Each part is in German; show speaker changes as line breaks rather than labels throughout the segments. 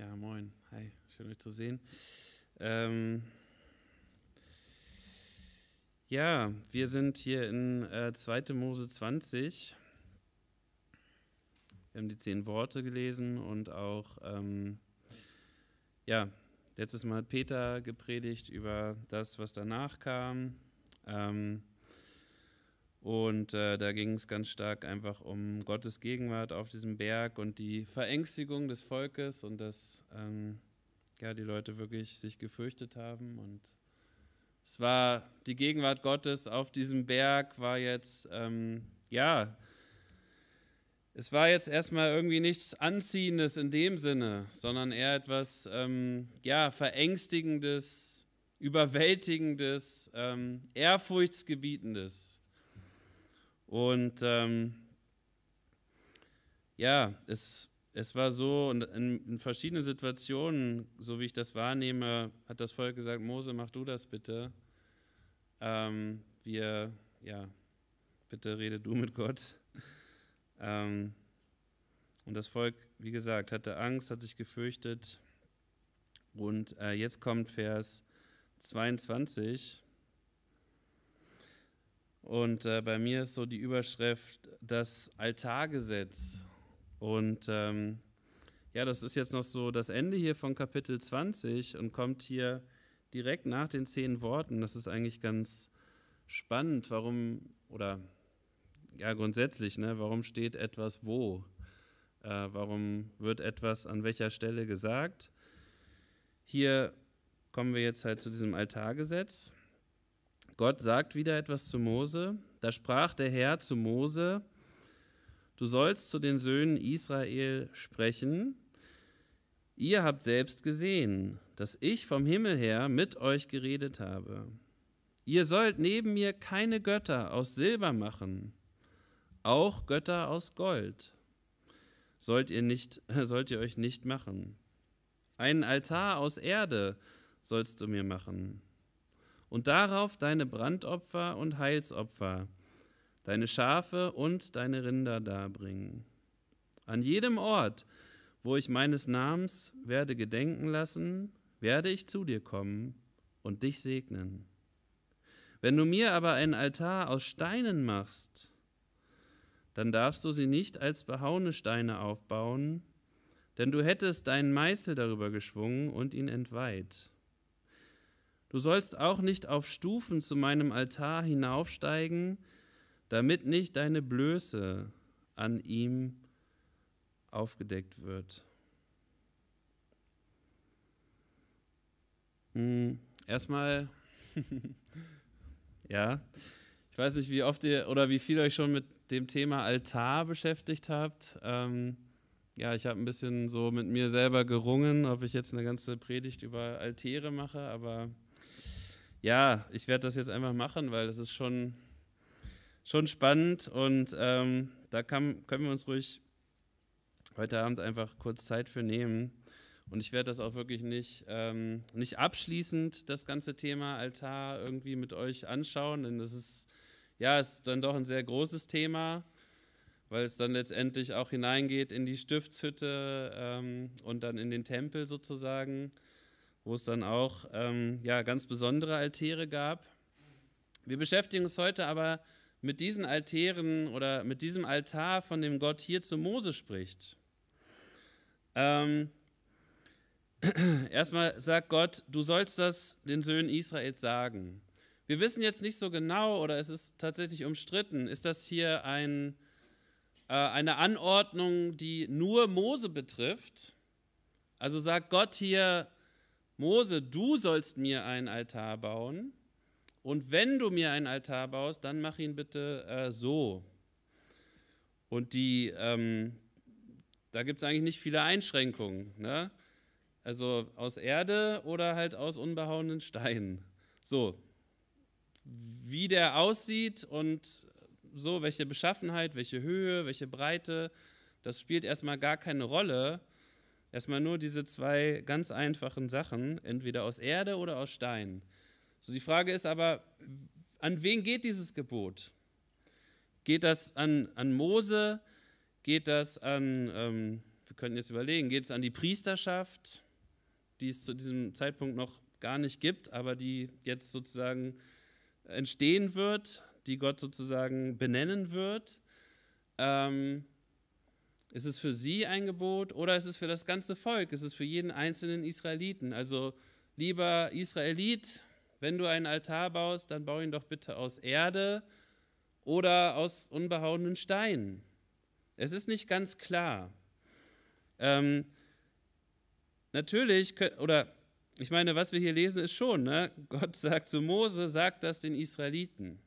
Ja, moin. Hi, schön euch zu sehen. Ähm ja, wir sind hier in äh, 2. Mose 20. Wir haben die zehn Worte gelesen und auch, ähm, ja, letztes Mal hat Peter gepredigt über das, was danach kam. Ähm und äh, da ging es ganz stark einfach um Gottes Gegenwart auf diesem Berg und die Verängstigung des Volkes und dass ähm, ja, die Leute wirklich sich gefürchtet haben. Und es war die Gegenwart Gottes auf diesem Berg, war jetzt, ähm, ja, es war jetzt erstmal irgendwie nichts Anziehendes in dem Sinne, sondern eher etwas, ähm, ja, Verängstigendes, Überwältigendes, ähm, Ehrfurchtsgebietendes. Und ähm, ja, es, es war so, und in, in verschiedenen Situationen, so wie ich das wahrnehme, hat das Volk gesagt, Mose, mach du das bitte. Ähm, wir, ja, bitte rede du mit Gott. Ähm, und das Volk, wie gesagt, hatte Angst, hat sich gefürchtet. Und äh, jetzt kommt Vers 22. Und äh, bei mir ist so die Überschrift das Altargesetz. Und ähm, ja, das ist jetzt noch so das Ende hier von Kapitel 20 und kommt hier direkt nach den zehn Worten. Das ist eigentlich ganz spannend, warum oder ja grundsätzlich, ne, warum steht etwas wo? Äh, warum wird etwas an welcher Stelle gesagt? Hier kommen wir jetzt halt zu diesem Altargesetz. Gott sagt wieder etwas zu Mose. Da sprach der Herr zu Mose, du sollst zu den Söhnen Israel sprechen, ihr habt selbst gesehen, dass ich vom Himmel her mit euch geredet habe. Ihr sollt neben mir keine Götter aus Silber machen, auch Götter aus Gold sollt ihr, nicht, sollt ihr euch nicht machen. Einen Altar aus Erde sollst du mir machen und darauf deine Brandopfer und Heilsopfer, deine Schafe und deine Rinder darbringen. An jedem Ort, wo ich meines Namens werde gedenken lassen, werde ich zu dir kommen und dich segnen. Wenn du mir aber einen Altar aus Steinen machst, dann darfst du sie nicht als behauene Steine aufbauen, denn du hättest deinen Meißel darüber geschwungen und ihn entweiht. Du sollst auch nicht auf Stufen zu meinem Altar hinaufsteigen, damit nicht deine Blöße an ihm aufgedeckt wird. Hm, erstmal, ja, ich weiß nicht, wie oft ihr oder wie viel euch schon mit dem Thema Altar beschäftigt habt. Ähm, ja, ich habe ein bisschen so mit mir selber gerungen, ob ich jetzt eine ganze Predigt über Altäre mache, aber ja, ich werde das jetzt einfach machen, weil das ist schon, schon spannend und ähm, da kann, können wir uns ruhig heute Abend einfach kurz Zeit für nehmen. Und ich werde das auch wirklich nicht, ähm, nicht abschließend, das ganze Thema Altar irgendwie mit euch anschauen, denn das ist ja ist dann doch ein sehr großes Thema, weil es dann letztendlich auch hineingeht in die Stiftshütte ähm, und dann in den Tempel sozusagen wo es dann auch ähm, ja, ganz besondere Altäre gab. Wir beschäftigen uns heute aber mit diesen Altären oder mit diesem Altar, von dem Gott hier zu Mose spricht. Ähm, Erstmal sagt Gott, du sollst das den Söhnen Israels sagen. Wir wissen jetzt nicht so genau oder es ist tatsächlich umstritten, ist das hier ein, äh, eine Anordnung, die nur Mose betrifft? Also sagt Gott hier, Mose, du sollst mir einen Altar bauen und wenn du mir einen Altar baust, dann mach ihn bitte äh, so. Und die, ähm, da gibt es eigentlich nicht viele Einschränkungen. Ne? Also aus Erde oder halt aus unbehauenen Steinen. So, wie der aussieht und so, welche Beschaffenheit, welche Höhe, welche Breite, das spielt erstmal gar keine Rolle, Erstmal nur diese zwei ganz einfachen Sachen, entweder aus Erde oder aus Stein. So die Frage ist aber, an wen geht dieses Gebot? Geht das an, an Mose? Geht das an, ähm, wir könnten jetzt überlegen, geht es an die Priesterschaft, die es zu diesem Zeitpunkt noch gar nicht gibt, aber die jetzt sozusagen entstehen wird, die Gott sozusagen benennen wird? Ähm, ist es für sie ein Gebot oder ist es für das ganze Volk? Ist es für jeden einzelnen Israeliten? Also lieber Israelit, wenn du einen Altar baust, dann bau ihn doch bitte aus Erde oder aus unbehauenen Steinen. Es ist nicht ganz klar. Ähm, natürlich, oder ich meine, was wir hier lesen, ist schon, ne? Gott sagt zu Mose, sagt das den Israeliten.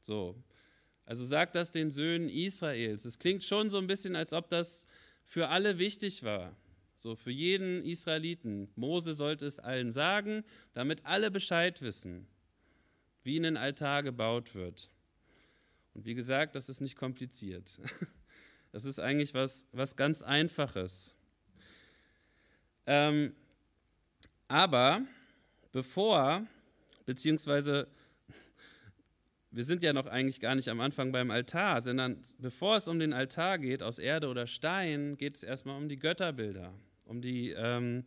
So. Also sagt das den Söhnen Israels. Es klingt schon so ein bisschen, als ob das für alle wichtig war. So für jeden Israeliten. Mose sollte es allen sagen, damit alle Bescheid wissen, wie ein Altar gebaut wird. Und wie gesagt, das ist nicht kompliziert. Das ist eigentlich was, was ganz Einfaches. Ähm, aber bevor, beziehungsweise wir sind ja noch eigentlich gar nicht am Anfang beim Altar, sondern bevor es um den Altar geht, aus Erde oder Stein, geht es erstmal um die Götterbilder, um die ähm,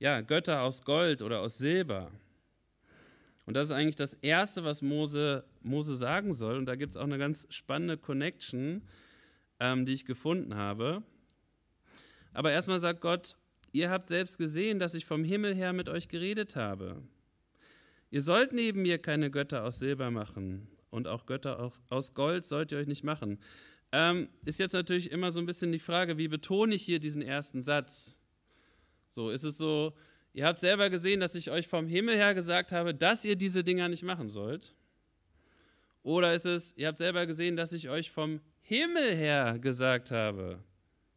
ja, Götter aus Gold oder aus Silber. Und das ist eigentlich das Erste, was Mose, Mose sagen soll. Und da gibt es auch eine ganz spannende Connection, ähm, die ich gefunden habe. Aber erstmal sagt Gott, ihr habt selbst gesehen, dass ich vom Himmel her mit euch geredet habe. Ihr sollt neben mir keine Götter aus Silber machen und auch Götter aus Gold sollt ihr euch nicht machen. Ähm, ist jetzt natürlich immer so ein bisschen die Frage, wie betone ich hier diesen ersten Satz? So, ist es so, ihr habt selber gesehen, dass ich euch vom Himmel her gesagt habe, dass ihr diese Dinger nicht machen sollt? Oder ist es, ihr habt selber gesehen, dass ich euch vom Himmel her gesagt habe,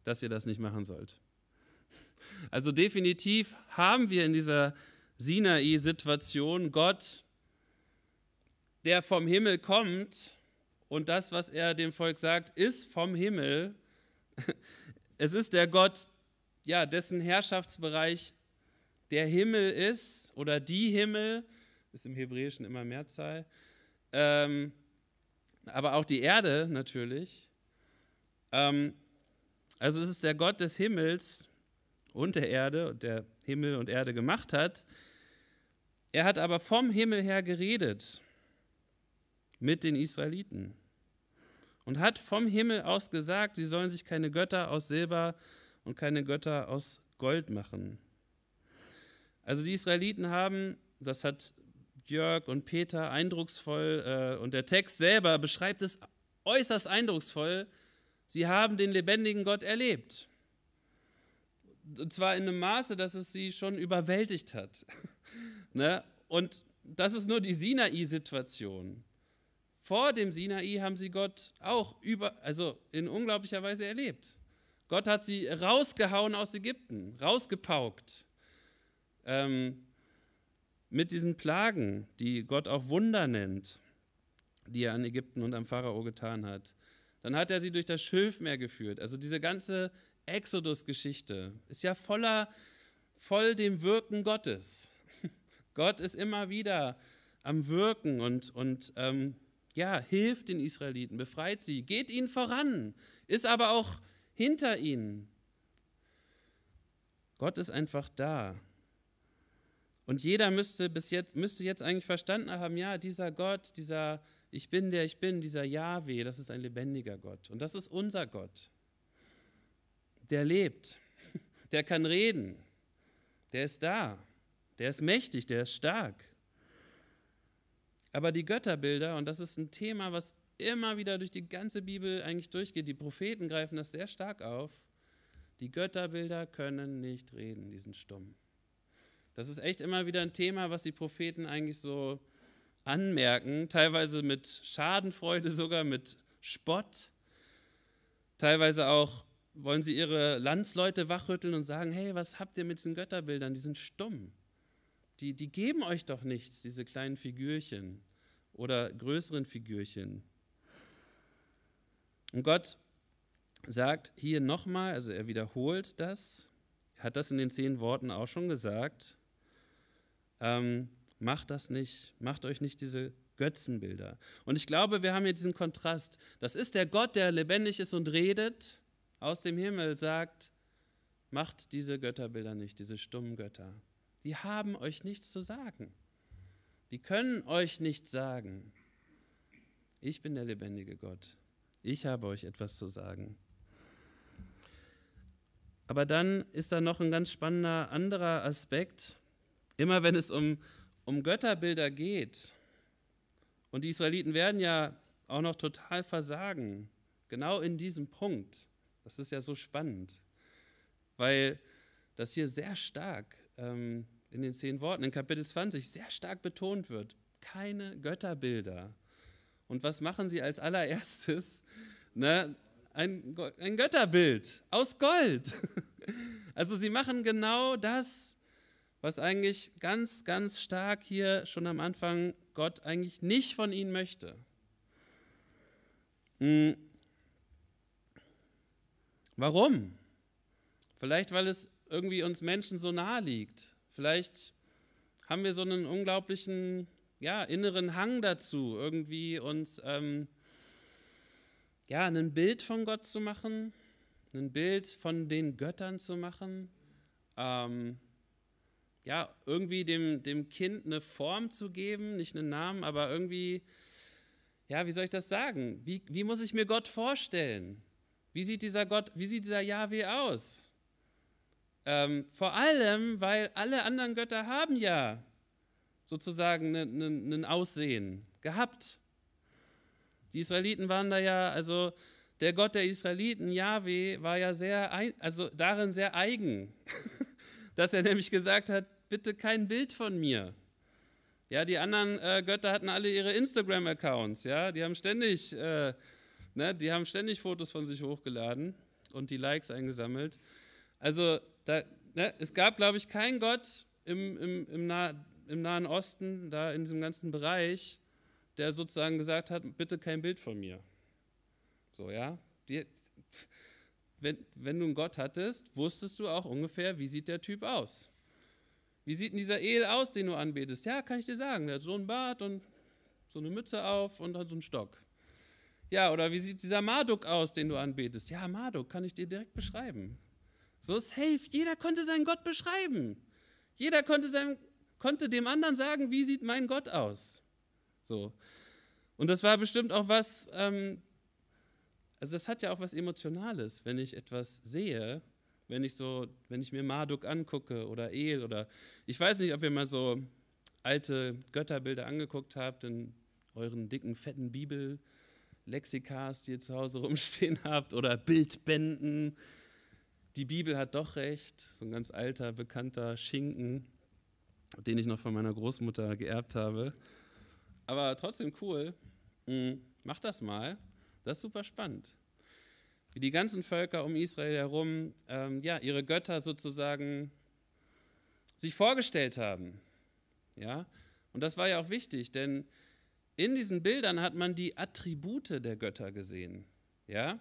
dass ihr das nicht machen sollt? Also definitiv haben wir in dieser Sinai-Situation. Gott, der vom Himmel kommt und das, was er dem Volk sagt, ist vom Himmel. Es ist der Gott, ja, dessen Herrschaftsbereich der Himmel ist oder die Himmel, ist im Hebräischen immer Mehrzahl, ähm, aber auch die Erde natürlich. Ähm, also es ist der Gott des Himmels und der Erde, der Himmel und Erde gemacht hat, er hat aber vom Himmel her geredet mit den Israeliten und hat vom Himmel aus gesagt, sie sollen sich keine Götter aus Silber und keine Götter aus Gold machen. Also die Israeliten haben, das hat Jörg und Peter eindrucksvoll äh, und der Text selber beschreibt es äußerst eindrucksvoll, sie haben den lebendigen Gott erlebt. Und zwar in einem Maße, dass es sie schon überwältigt hat. Ne? Und das ist nur die Sinai-Situation. Vor dem Sinai haben sie Gott auch über, also in unglaublicher Weise erlebt. Gott hat sie rausgehauen aus Ägypten, rausgepaukt. Ähm, mit diesen Plagen, die Gott auch Wunder nennt, die er an Ägypten und am Pharao getan hat. Dann hat er sie durch das Schilfmeer geführt. Also diese ganze Exodus-Geschichte ist ja voller, voll dem Wirken Gottes. Gott ist immer wieder am Wirken und, und ähm, ja, hilft den Israeliten, befreit sie, geht ihnen voran, ist aber auch hinter ihnen. Gott ist einfach da. Und jeder müsste bis jetzt, müsste jetzt eigentlich verstanden haben, ja, dieser Gott, dieser Ich bin der ich bin, dieser Yahweh, das ist ein lebendiger Gott. Und das ist unser Gott. Der lebt, der kann reden, der ist da. Der ist mächtig, der ist stark. Aber die Götterbilder, und das ist ein Thema, was immer wieder durch die ganze Bibel eigentlich durchgeht, die Propheten greifen das sehr stark auf, die Götterbilder können nicht reden, die sind stumm. Das ist echt immer wieder ein Thema, was die Propheten eigentlich so anmerken, teilweise mit Schadenfreude sogar, mit Spott. Teilweise auch wollen sie ihre Landsleute wachrütteln und sagen, hey, was habt ihr mit diesen Götterbildern? Die sind stumm die, die geben euch doch nichts, diese kleinen Figürchen oder größeren Figürchen. Und Gott sagt hier nochmal, also er wiederholt das, hat das in den zehn Worten auch schon gesagt, ähm, macht das nicht, macht euch nicht diese Götzenbilder. Und ich glaube, wir haben hier diesen Kontrast. Das ist der Gott, der lebendig ist und redet, aus dem Himmel sagt, macht diese Götterbilder nicht, diese stummen Götter die haben euch nichts zu sagen. Die können euch nichts sagen. Ich bin der lebendige Gott. Ich habe euch etwas zu sagen. Aber dann ist da noch ein ganz spannender anderer Aspekt. Immer wenn es um, um Götterbilder geht, und die Israeliten werden ja auch noch total versagen, genau in diesem Punkt. Das ist ja so spannend, weil das hier sehr stark ähm, in den zehn Worten in Kapitel 20 sehr stark betont wird. Keine Götterbilder. Und was machen sie als allererstes? Ne? Ein, ein Götterbild aus Gold. Also sie machen genau das, was eigentlich ganz, ganz stark hier schon am Anfang Gott eigentlich nicht von ihnen möchte. Hm. Warum? Vielleicht, weil es irgendwie uns Menschen so nahe liegt. Vielleicht haben wir so einen unglaublichen ja, inneren Hang dazu, irgendwie uns ähm, ja, ein Bild von Gott zu machen, ein Bild von den Göttern zu machen, ähm, ja, irgendwie dem, dem Kind eine Form zu geben, nicht einen Namen, aber irgendwie, ja, wie soll ich das sagen? Wie, wie muss ich mir Gott vorstellen? Wie sieht dieser Gott, wie sieht dieser Jahwe aus? Ähm, vor allem, weil alle anderen Götter haben ja sozusagen ein ne, ne, Aussehen gehabt. Die Israeliten waren da ja, also der Gott der Israeliten, Yahweh, war ja sehr, also darin sehr eigen, dass er nämlich gesagt hat, bitte kein Bild von mir. Ja, die anderen äh, Götter hatten alle ihre Instagram-Accounts, ja, die haben ständig, äh, ne, die haben ständig Fotos von sich hochgeladen und die Likes eingesammelt. Also da, ne, es gab, glaube ich, keinen Gott im, im, im, nah, im Nahen Osten, da in diesem ganzen Bereich, der sozusagen gesagt hat, bitte kein Bild von mir. So, ja. Die, wenn, wenn du einen Gott hattest, wusstest du auch ungefähr, wie sieht der Typ aus. Wie sieht denn dieser El aus, den du anbetest? Ja, kann ich dir sagen. Der hat so einen Bart und so eine Mütze auf und dann so einen Stock. Ja, oder wie sieht dieser Marduk aus, den du anbetest? Ja, Marduk kann ich dir direkt beschreiben. So safe, jeder konnte seinen Gott beschreiben. Jeder konnte, seinem, konnte dem anderen sagen, wie sieht mein Gott aus. So. Und das war bestimmt auch was, ähm, also das hat ja auch was Emotionales, wenn ich etwas sehe, wenn ich so, wenn ich mir Marduk angucke oder El oder ich weiß nicht, ob ihr mal so alte Götterbilder angeguckt habt in euren dicken, fetten Bibel-Lexikas, die ihr zu Hause rumstehen habt, oder Bildbänden die Bibel hat doch recht, so ein ganz alter, bekannter Schinken, den ich noch von meiner Großmutter geerbt habe. Aber trotzdem cool. Mhm. Mach das mal. Das ist super spannend. Wie die ganzen Völker um Israel herum ähm, ja, ihre Götter sozusagen sich vorgestellt haben. Ja? Und das war ja auch wichtig, denn in diesen Bildern hat man die Attribute der Götter gesehen. Ja?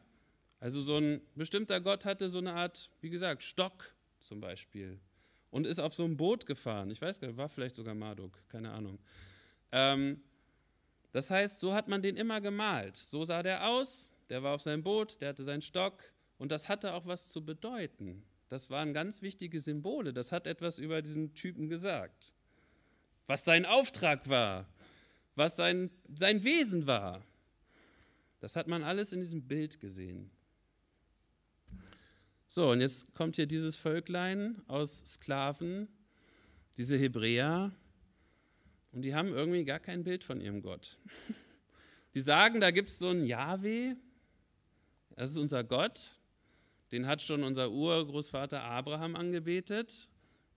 Also so ein bestimmter Gott hatte so eine Art, wie gesagt, Stock zum Beispiel und ist auf so ein Boot gefahren. Ich weiß gar nicht, war vielleicht sogar Marduk, keine Ahnung. Ähm, das heißt, so hat man den immer gemalt. So sah der aus, der war auf seinem Boot, der hatte seinen Stock und das hatte auch was zu bedeuten. Das waren ganz wichtige Symbole, das hat etwas über diesen Typen gesagt. Was sein Auftrag war, was sein, sein Wesen war. Das hat man alles in diesem Bild gesehen. So, und jetzt kommt hier dieses Völklein aus Sklaven, diese Hebräer, und die haben irgendwie gar kein Bild von ihrem Gott. Die sagen, da gibt es so einen Yahweh, das ist unser Gott, den hat schon unser Urgroßvater Abraham angebetet,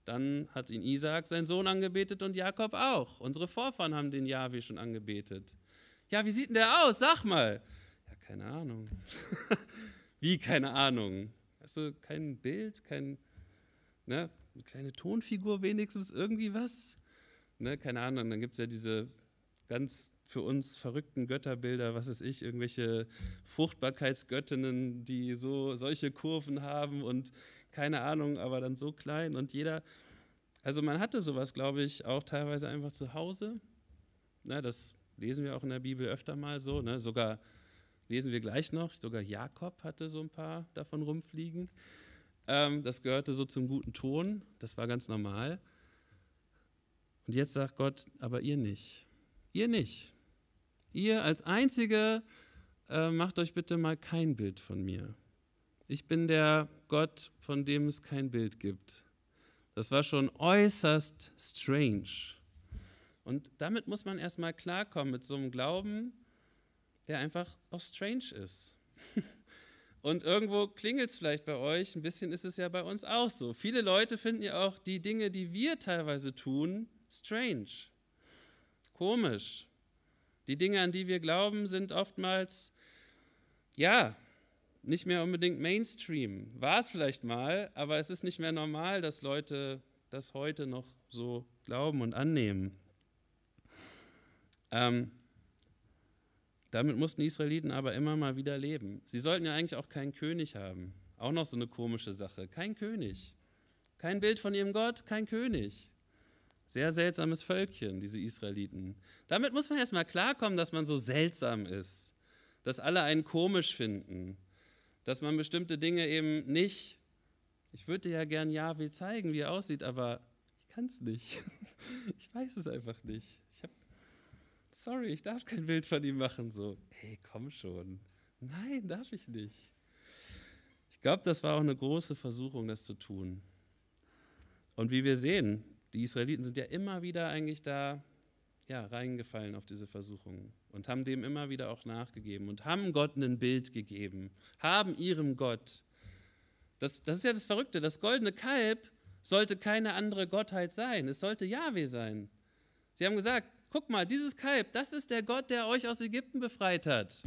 dann hat ihn Isaak, sein Sohn, angebetet und Jakob auch. Unsere Vorfahren haben den Yahweh schon angebetet. Ja, wie sieht denn der aus? Sag mal. Ja, keine Ahnung. wie, keine Ahnung? Weißt kein Bild, kein, ne, eine kleine Tonfigur wenigstens, irgendwie was. Ne, keine Ahnung, dann gibt es ja diese ganz für uns verrückten Götterbilder, was weiß ich, irgendwelche Fruchtbarkeitsgöttinnen, die so solche Kurven haben und keine Ahnung, aber dann so klein und jeder, also man hatte sowas, glaube ich, auch teilweise einfach zu Hause. Na, das lesen wir auch in der Bibel öfter mal so, ne? sogar lesen wir gleich noch. Sogar Jakob hatte so ein paar davon rumfliegen. Ähm, das gehörte so zum guten Ton, das war ganz normal. Und jetzt sagt Gott, aber ihr nicht. Ihr nicht. Ihr als Einzige äh, macht euch bitte mal kein Bild von mir. Ich bin der Gott, von dem es kein Bild gibt. Das war schon äußerst strange. Und damit muss man erstmal klarkommen mit so einem Glauben, der einfach auch strange ist. Und irgendwo klingelt es vielleicht bei euch, ein bisschen ist es ja bei uns auch so. Viele Leute finden ja auch die Dinge, die wir teilweise tun, strange, komisch. Die Dinge, an die wir glauben, sind oftmals, ja, nicht mehr unbedingt Mainstream. War es vielleicht mal, aber es ist nicht mehr normal, dass Leute das heute noch so glauben und annehmen. Ähm, damit mussten die Israeliten aber immer mal wieder leben. Sie sollten ja eigentlich auch keinen König haben. Auch noch so eine komische Sache. Kein König. Kein Bild von ihrem Gott, kein König. Sehr seltsames Völkchen, diese Israeliten. Damit muss man erstmal klarkommen, dass man so seltsam ist, dass alle einen komisch finden, dass man bestimmte Dinge eben nicht. Ich würde dir ja gern Yahweh zeigen, wie er aussieht, aber ich kann es nicht. Ich weiß es einfach nicht. Ich habe sorry, ich darf kein Bild von ihm machen. So, hey, komm schon. Nein, darf ich nicht. Ich glaube, das war auch eine große Versuchung, das zu tun. Und wie wir sehen, die Israeliten sind ja immer wieder eigentlich da ja, reingefallen auf diese Versuchungen und haben dem immer wieder auch nachgegeben und haben Gott ein Bild gegeben, haben ihrem Gott. Das, das ist ja das Verrückte, das goldene Kalb sollte keine andere Gottheit sein, es sollte Yahweh sein. Sie haben gesagt, guck mal, dieses Kalb, das ist der Gott, der euch aus Ägypten befreit hat.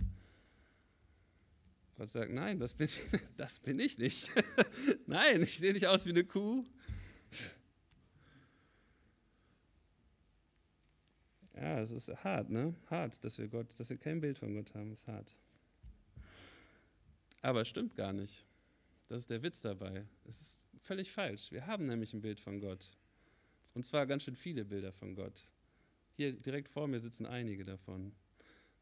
Gott sagt, nein, das bin, das bin ich nicht. nein, ich sehe nicht aus wie eine Kuh. Ja, es ist hart, ne? Hart, dass wir Gott, dass wir kein Bild von Gott haben, ist hart. Aber es stimmt gar nicht. Das ist der Witz dabei. Es ist völlig falsch. Wir haben nämlich ein Bild von Gott. Und zwar ganz schön viele Bilder von Gott. Hier direkt vor mir sitzen einige davon.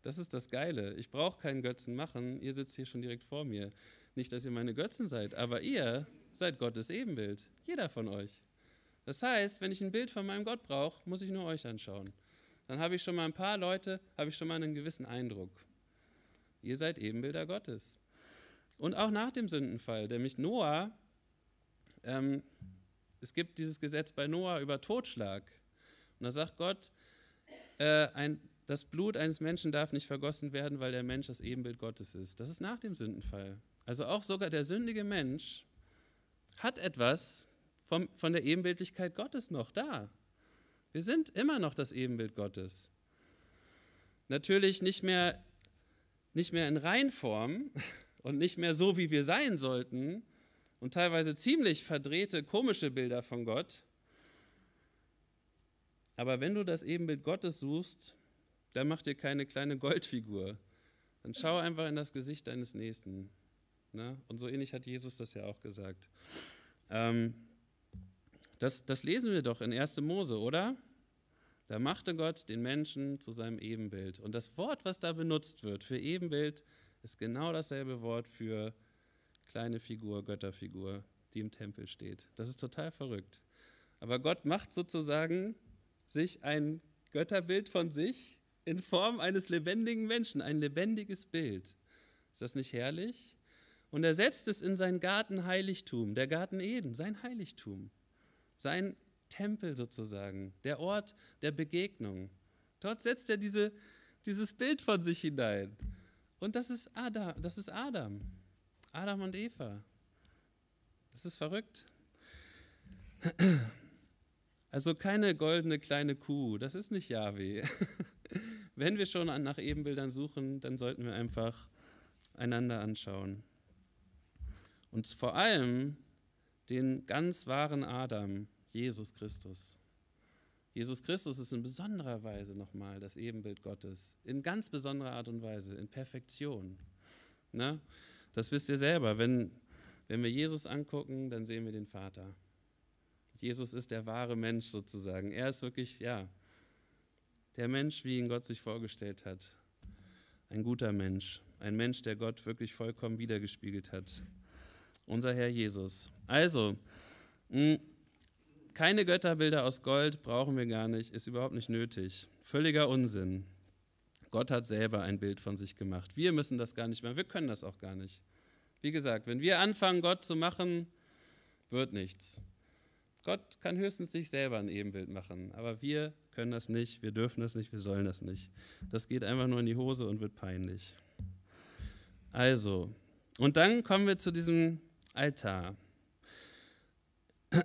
Das ist das Geile. Ich brauche keinen Götzen machen. Ihr sitzt hier schon direkt vor mir. Nicht, dass ihr meine Götzen seid, aber ihr seid Gottes Ebenbild. Jeder von euch. Das heißt, wenn ich ein Bild von meinem Gott brauche, muss ich nur euch anschauen. Dann habe ich schon mal ein paar Leute, habe ich schon mal einen gewissen Eindruck. Ihr seid Ebenbilder Gottes. Und auch nach dem Sündenfall, nämlich Noah, ähm, es gibt dieses Gesetz bei Noah über Totschlag. Und da sagt Gott, äh, ein, das Blut eines Menschen darf nicht vergossen werden, weil der Mensch das Ebenbild Gottes ist. Das ist nach dem Sündenfall. Also auch sogar der sündige Mensch hat etwas vom, von der Ebenbildlichkeit Gottes noch da. Wir sind immer noch das Ebenbild Gottes. Natürlich nicht mehr, nicht mehr in Reinform und nicht mehr so, wie wir sein sollten und teilweise ziemlich verdrehte, komische Bilder von Gott, aber wenn du das Ebenbild Gottes suchst, dann mach dir keine kleine Goldfigur. Dann schau einfach in das Gesicht deines Nächsten. Ne? Und so ähnlich hat Jesus das ja auch gesagt. Ähm, das, das lesen wir doch in 1. Mose, oder? Da machte Gott den Menschen zu seinem Ebenbild. Und das Wort, was da benutzt wird für Ebenbild, ist genau dasselbe Wort für kleine Figur, Götterfigur, die im Tempel steht. Das ist total verrückt. Aber Gott macht sozusagen sich ein Götterbild von sich in Form eines lebendigen Menschen, ein lebendiges Bild. Ist das nicht herrlich? Und er setzt es in sein Gartenheiligtum, der Garten Eden, sein Heiligtum, sein Tempel sozusagen, der Ort der Begegnung. Dort setzt er diese, dieses Bild von sich hinein. Und das ist Adam, das ist Adam. Adam und Eva. Das ist verrückt. Also keine goldene kleine Kuh, das ist nicht Yahweh. Wenn wir schon nach Ebenbildern suchen, dann sollten wir einfach einander anschauen. Und vor allem den ganz wahren Adam, Jesus Christus. Jesus Christus ist in besonderer Weise nochmal das Ebenbild Gottes. In ganz besonderer Art und Weise, in Perfektion. Na? Ne? Das wisst ihr selber. Wenn, wenn wir Jesus angucken, dann sehen wir den Vater. Jesus ist der wahre Mensch sozusagen. Er ist wirklich, ja, der Mensch, wie ihn Gott sich vorgestellt hat. Ein guter Mensch. Ein Mensch, der Gott wirklich vollkommen wiedergespiegelt hat. Unser Herr Jesus. Also, hm, keine Götterbilder aus Gold brauchen wir gar nicht, ist überhaupt nicht nötig. Völliger Unsinn. Gott hat selber ein Bild von sich gemacht. Wir müssen das gar nicht machen. wir können das auch gar nicht. Wie gesagt, wenn wir anfangen, Gott zu machen, wird nichts. Gott kann höchstens sich selber ein Ebenbild machen, aber wir können das nicht, wir dürfen das nicht, wir sollen das nicht. Das geht einfach nur in die Hose und wird peinlich. Also, und dann kommen wir zu diesem Altar.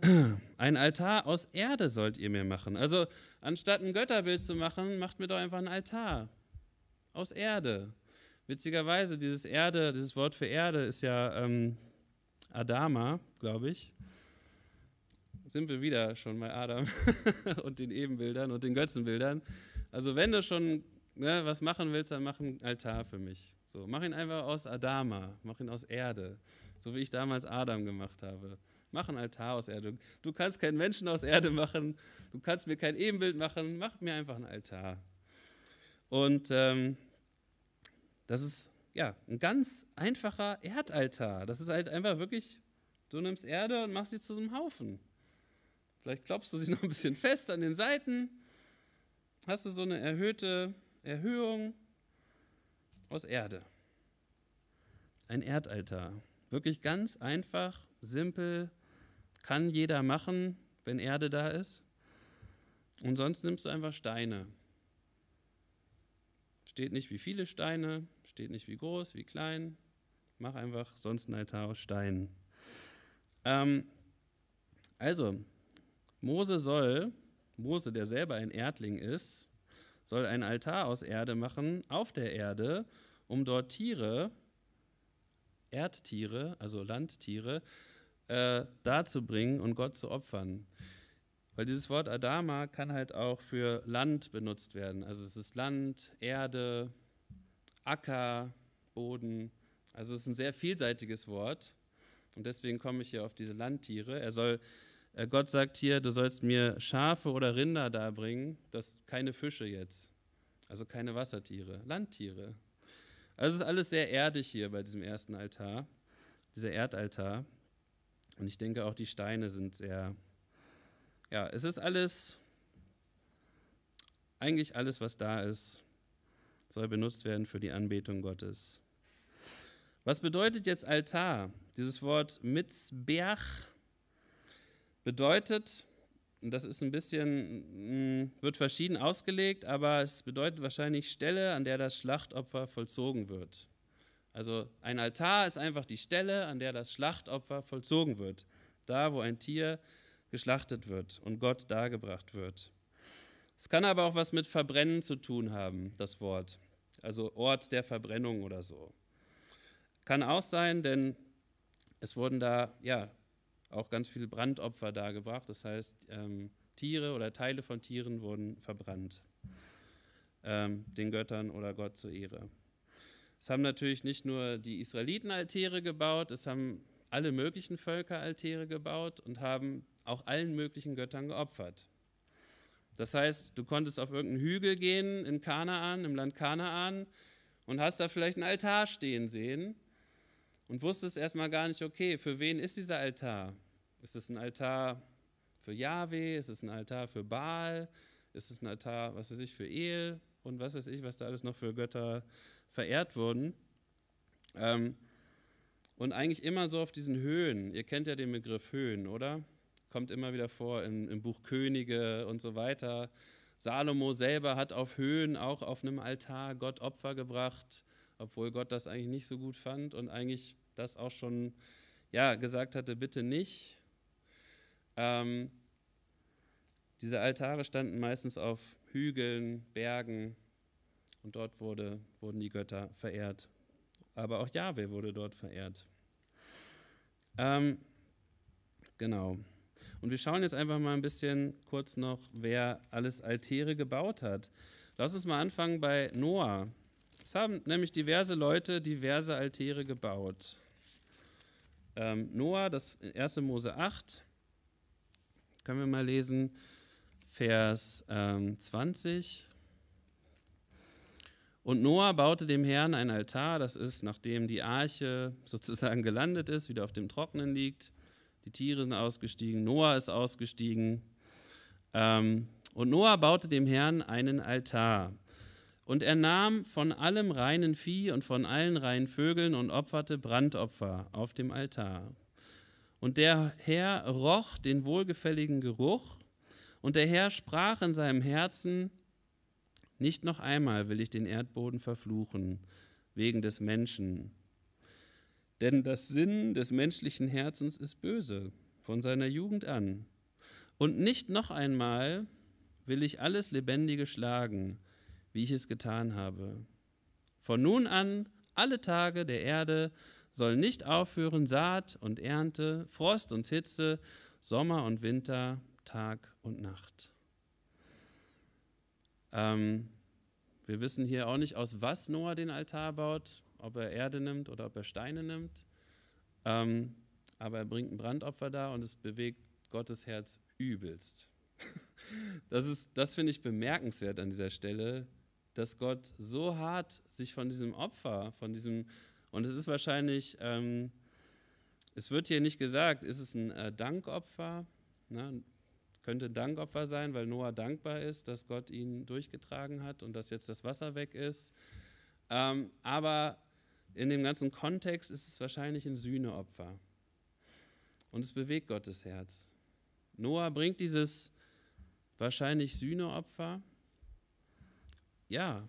Ein Altar aus Erde sollt ihr mir machen. Also, anstatt ein Götterbild zu machen, macht mir doch einfach ein Altar aus Erde. Witzigerweise, dieses Erde, dieses Wort für Erde ist ja ähm, Adama, glaube ich sind wir wieder schon bei Adam und den Ebenbildern und den Götzenbildern. Also wenn du schon ne, was machen willst, dann mach einen Altar für mich. So, mach ihn einfach aus Adama, mach ihn aus Erde, so wie ich damals Adam gemacht habe. Mach einen Altar aus Erde. Du kannst keinen Menschen aus Erde machen, du kannst mir kein Ebenbild machen, mach mir einfach einen Altar. Und ähm, das ist ja ein ganz einfacher Erdaltar. Das ist halt einfach wirklich, du nimmst Erde und machst sie zu so einem Haufen. Vielleicht klopfst du sie noch ein bisschen fest an den Seiten. Hast du so eine erhöhte Erhöhung aus Erde. Ein Erdaltar. Wirklich ganz einfach, simpel, kann jeder machen, wenn Erde da ist. Und sonst nimmst du einfach Steine. Steht nicht wie viele Steine, steht nicht wie groß, wie klein. Mach einfach sonst einen Altar aus Steinen. Ähm, also, Mose soll, Mose, der selber ein Erdling ist, soll einen Altar aus Erde machen auf der Erde, um dort Tiere, Erdtiere, also Landtiere, äh, darzubringen und Gott zu opfern. Weil dieses Wort Adama kann halt auch für Land benutzt werden. Also es ist Land, Erde, Acker, Boden. Also es ist ein sehr vielseitiges Wort. Und deswegen komme ich hier auf diese Landtiere. Er soll äh, Gott sagt hier, du sollst mir Schafe oder Rinder darbringen, das keine Fische jetzt, also keine Wassertiere, Landtiere. Also es ist alles sehr erdig hier bei diesem ersten Altar, dieser Erdaltar. Und ich denke auch die Steine sind sehr, ja, es ist alles, eigentlich alles, was da ist, soll benutzt werden für die Anbetung Gottes. Was bedeutet jetzt Altar? Dieses Wort Mitzberch bedeutet, und das ist ein bisschen, mm, wird verschieden ausgelegt, aber es bedeutet wahrscheinlich Stelle, an der das Schlachtopfer vollzogen wird. Also ein Altar ist einfach die Stelle, an der das Schlachtopfer vollzogen wird. Da, wo ein Tier geschlachtet wird und Gott dargebracht wird. Es kann aber auch was mit Verbrennen zu tun haben, das Wort. Also Ort der Verbrennung oder so. Kann auch sein, denn es wurden da ja, auch ganz viele Brandopfer dargebracht. Das heißt, ähm, Tiere oder Teile von Tieren wurden verbrannt, ähm, den Göttern oder Gott zur Ehre. Es haben natürlich nicht nur die Israeliten Altäre gebaut, es haben alle möglichen Völker Altäre gebaut und haben auch allen möglichen Göttern geopfert. Das heißt, du konntest auf irgendeinen Hügel gehen in Kanaan, im Land Kanaan, und hast da vielleicht einen Altar stehen sehen und wusstest erstmal gar nicht, okay, für wen ist dieser Altar? Ist es ein Altar für Yahweh? Ist es ein Altar für Baal? Ist es ein Altar, was weiß ich, für El? Und was weiß ich, was da alles noch für Götter verehrt wurden. Ähm, und eigentlich immer so auf diesen Höhen. Ihr kennt ja den Begriff Höhen, oder? Kommt immer wieder vor im, im Buch Könige und so weiter. Salomo selber hat auf Höhen auch auf einem Altar Gott Opfer gebracht, obwohl Gott das eigentlich nicht so gut fand und eigentlich das auch schon ja, gesagt hatte, bitte nicht. Ähm, diese Altare standen meistens auf Hügeln, Bergen und dort wurde, wurden die Götter verehrt. Aber auch Jahwe wurde dort verehrt. Ähm, genau. Und wir schauen jetzt einfach mal ein bisschen kurz noch, wer alles Altäre gebaut hat. Lass uns mal anfangen bei Noah. Es haben nämlich diverse Leute diverse Altäre gebaut. Ähm, Noah, das 1. Mose 8, können wir mal lesen. Vers ähm, 20. Und Noah baute dem Herrn ein Altar, das ist, nachdem die Arche sozusagen gelandet ist, wieder auf dem Trockenen liegt. Die Tiere sind ausgestiegen, Noah ist ausgestiegen. Ähm, und Noah baute dem Herrn einen Altar. Und er nahm von allem reinen Vieh und von allen reinen Vögeln und opferte Brandopfer auf dem Altar. Und der Herr roch den wohlgefälligen Geruch, und der Herr sprach in seinem Herzen, nicht noch einmal will ich den Erdboden verfluchen wegen des Menschen. Denn das Sinn des menschlichen Herzens ist böse von seiner Jugend an. Und nicht noch einmal will ich alles Lebendige schlagen, wie ich es getan habe. Von nun an, alle Tage der Erde, soll nicht aufhören Saat und Ernte, Frost und Hitze, Sommer und Winter, Tag und Nacht. Ähm, wir wissen hier auch nicht, aus was Noah den Altar baut, ob er Erde nimmt oder ob er Steine nimmt. Ähm, aber er bringt ein Brandopfer da und es bewegt Gottes Herz übelst. Das, das finde ich bemerkenswert an dieser Stelle, dass Gott so hart sich von diesem Opfer, von diesem und es ist wahrscheinlich, ähm, es wird hier nicht gesagt, ist es ein äh, Dankopfer? Ne? Könnte ein Dankopfer sein, weil Noah dankbar ist, dass Gott ihn durchgetragen hat und dass jetzt das Wasser weg ist. Ähm, aber in dem ganzen Kontext ist es wahrscheinlich ein Sühneopfer. Und es bewegt Gottes Herz. Noah bringt dieses wahrscheinlich Sühneopfer, ja,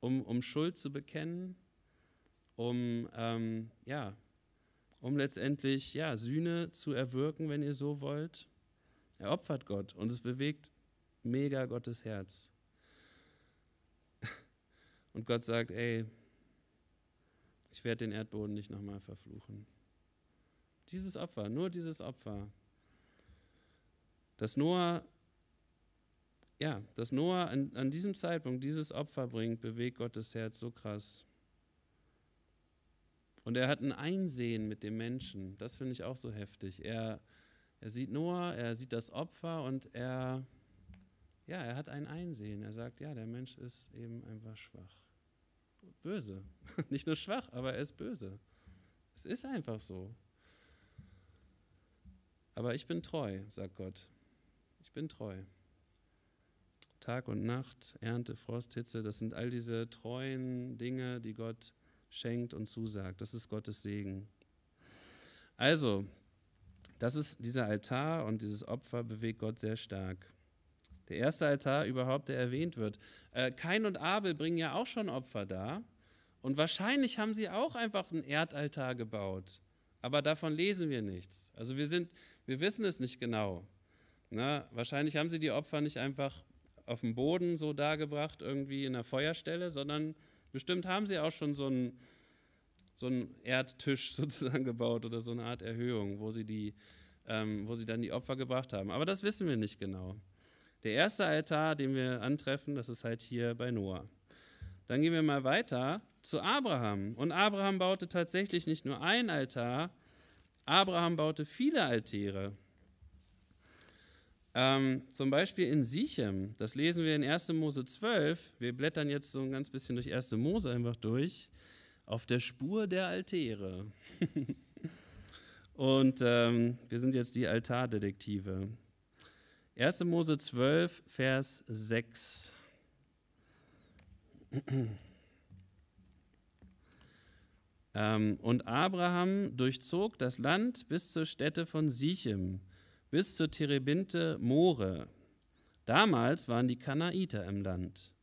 um, um Schuld zu bekennen, um, ähm, ja, um letztendlich ja, Sühne zu erwirken, wenn ihr so wollt. Er opfert Gott und es bewegt mega Gottes Herz. Und Gott sagt, ey, ich werde den Erdboden nicht nochmal verfluchen. Dieses Opfer, nur dieses Opfer. Dass Noah, ja, dass Noah an, an diesem Zeitpunkt dieses Opfer bringt, bewegt Gottes Herz so krass. Und er hat ein Einsehen mit dem Menschen. Das finde ich auch so heftig. Er, er sieht Noah, er sieht das Opfer und er, ja, er hat ein Einsehen. Er sagt, ja, der Mensch ist eben einfach schwach. Böse. Nicht nur schwach, aber er ist böse. Es ist einfach so. Aber ich bin treu, sagt Gott. Ich bin treu. Tag und Nacht, Ernte, Frost, Hitze, das sind all diese treuen Dinge, die Gott schenkt und zusagt. Das ist Gottes Segen. Also, das ist dieser Altar und dieses Opfer bewegt Gott sehr stark. Der erste Altar überhaupt, der erwähnt wird. Äh, Kain und Abel bringen ja auch schon Opfer da. Und wahrscheinlich haben sie auch einfach einen Erdaltar gebaut. Aber davon lesen wir nichts. Also wir, sind, wir wissen es nicht genau. Na, wahrscheinlich haben sie die Opfer nicht einfach auf dem Boden so dargebracht, irgendwie in einer Feuerstelle, sondern Bestimmt haben sie auch schon so einen, so einen Erdtisch sozusagen gebaut oder so eine Art Erhöhung, wo sie, die, ähm, wo sie dann die Opfer gebracht haben. Aber das wissen wir nicht genau. Der erste Altar, den wir antreffen, das ist halt hier bei Noah. Dann gehen wir mal weiter zu Abraham. Und Abraham baute tatsächlich nicht nur einen Altar, Abraham baute viele Altäre. Ähm, zum Beispiel in Sichem, das lesen wir in 1. Mose 12. Wir blättern jetzt so ein ganz bisschen durch 1. Mose einfach durch. Auf der Spur der Altäre. Und ähm, wir sind jetzt die Altardetektive. 1. Mose 12, Vers 6. Ähm, und Abraham durchzog das Land bis zur Stätte von Sichem bis zur Terebinte More. Damals waren die Kanaiter im Land.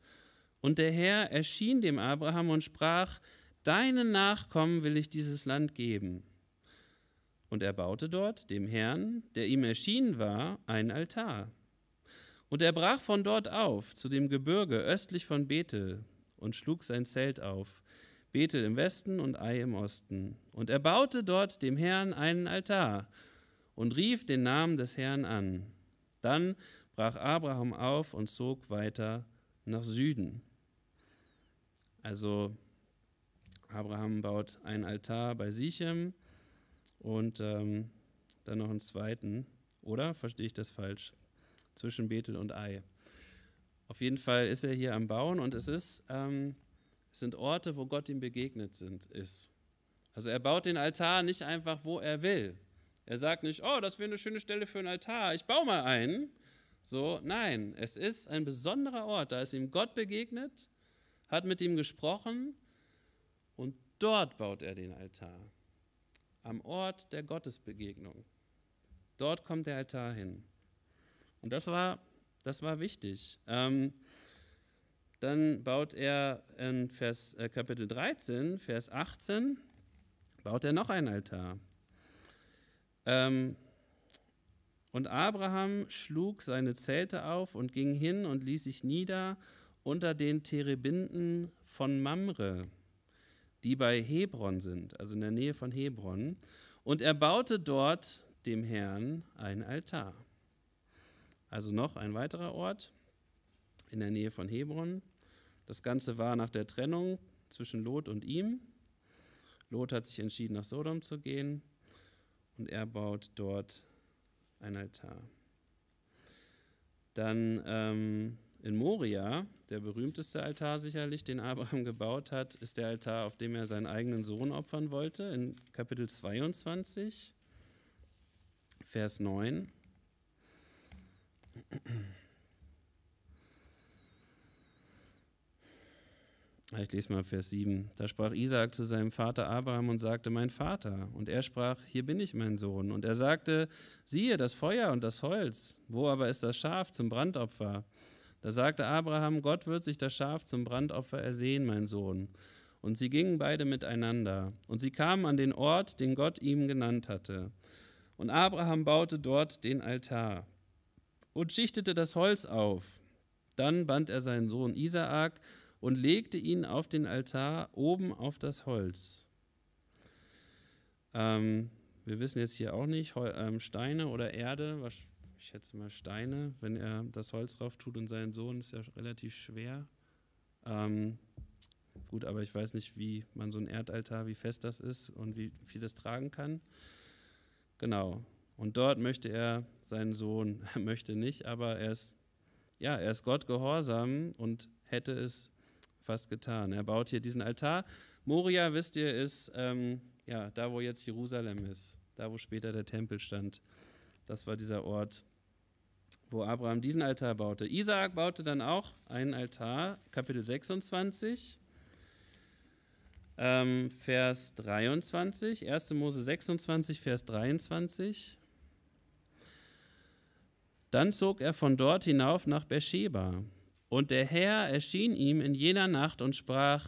Und der Herr erschien dem Abraham und sprach, Deinen Nachkommen will ich dieses Land geben. Und er baute dort dem Herrn, der ihm erschienen war, einen Altar. Und er brach von dort auf zu dem Gebirge östlich von Bethel und schlug sein Zelt auf, Bethel im Westen und Ei im Osten. Und er baute dort dem Herrn einen Altar und rief den Namen des Herrn an. Dann brach Abraham auf und zog weiter nach Süden. Also Abraham baut einen Altar bei Sichem und ähm, dann noch einen zweiten. Oder verstehe ich das falsch? Zwischen Bethel und Ei. Auf jeden Fall ist er hier am Bauen und es, ist, ähm, es sind Orte, wo Gott ihm begegnet sind, ist. Also er baut den Altar nicht einfach, wo er will, er sagt nicht, oh, das wäre eine schöne Stelle für einen Altar, ich baue mal einen. So, nein, es ist ein besonderer Ort, da ist ihm Gott begegnet, hat mit ihm gesprochen und dort baut er den Altar. Am Ort der Gottesbegegnung. Dort kommt der Altar hin. Und das war, das war wichtig. Ähm, dann baut er in Vers, äh, Kapitel 13, Vers 18, baut er noch einen Altar. Ähm, und Abraham schlug seine Zelte auf und ging hin und ließ sich nieder unter den Terebinden von Mamre, die bei Hebron sind, also in der Nähe von Hebron. Und er baute dort dem Herrn einen Altar. Also noch ein weiterer Ort in der Nähe von Hebron. Das Ganze war nach der Trennung zwischen Lot und ihm. Lot hat sich entschieden, nach Sodom zu gehen und er baut dort ein Altar. Dann ähm, in Moria, der berühmteste Altar sicherlich, den Abraham gebaut hat, ist der Altar, auf dem er seinen eigenen Sohn opfern wollte, in Kapitel 22, Vers 9. Ich lese mal Vers 7. Da sprach Isaak zu seinem Vater Abraham und sagte, mein Vater. Und er sprach, hier bin ich, mein Sohn. Und er sagte, siehe, das Feuer und das Holz. Wo aber ist das Schaf zum Brandopfer? Da sagte Abraham, Gott wird sich das Schaf zum Brandopfer ersehen, mein Sohn. Und sie gingen beide miteinander. Und sie kamen an den Ort, den Gott ihm genannt hatte. Und Abraham baute dort den Altar und schichtete das Holz auf. Dann band er seinen Sohn Isaak und legte ihn auf den Altar oben auf das Holz. Ähm, wir wissen jetzt hier auch nicht, Heu, ähm, Steine oder Erde, was, ich schätze mal Steine, wenn er das Holz drauf tut und seinen Sohn ist ja relativ schwer. Ähm, gut, aber ich weiß nicht, wie man so ein Erdaltar, wie fest das ist und wie viel das tragen kann. Genau. Und dort möchte er seinen Sohn, er möchte nicht, aber er ist, ja, er ist Gott gehorsam und hätte es fast getan. Er baut hier diesen Altar. Moria, wisst ihr, ist ähm, ja, da, wo jetzt Jerusalem ist, da, wo später der Tempel stand. Das war dieser Ort, wo Abraham diesen Altar baute. Isaak baute dann auch einen Altar, Kapitel 26, ähm, Vers 23, 1. Mose 26, Vers 23. Dann zog er von dort hinauf nach Beersheba und der Herr erschien ihm in jener Nacht und sprach,